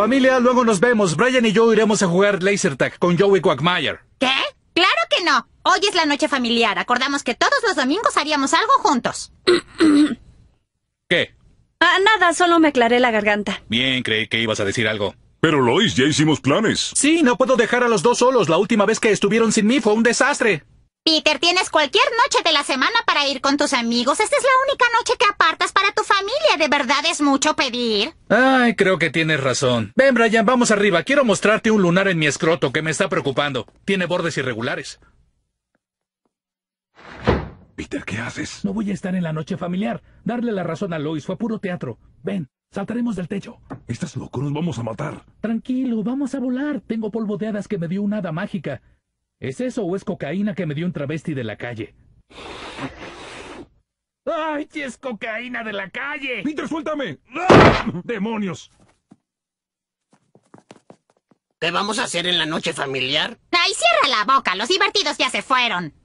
Familia, luego nos vemos. Brian y yo iremos a jugar laser tag con Joey Quagmire. ¿Qué? ¡Claro que no! Hoy es la noche familiar. Acordamos que todos los domingos haríamos algo juntos. ¿Qué? Ah, nada, solo me aclaré la garganta. Bien, creí que ibas a decir algo. Pero Lois, ya hicimos planes. Sí, no puedo dejar a los dos solos. La última vez que estuvieron sin mí fue un desastre. Peter, tienes cualquier noche de la semana para ir con tus amigos. Esta es la única noche que apartas para tu familia de verdad es mucho pedir? Ay, creo que tienes razón. Ven, Brian, vamos arriba. Quiero mostrarte un lunar en mi escroto que me está preocupando. Tiene bordes irregulares. Peter, ¿qué haces? No voy a estar en la noche familiar. Darle la razón a Lois fue puro teatro. Ven, saltaremos del techo. Estás loco, nos vamos a matar. Tranquilo, vamos a volar. Tengo polvo de hadas que me dio una hada mágica. ¿Es eso o es cocaína que me dio un travesti de la calle? ¡Ay, es cocaína de la calle! ¡Peter, suéltame! ¡Demonios! ¿Qué vamos a hacer en la noche familiar? ¡Ay, cierra la boca! ¡Los divertidos ya se fueron!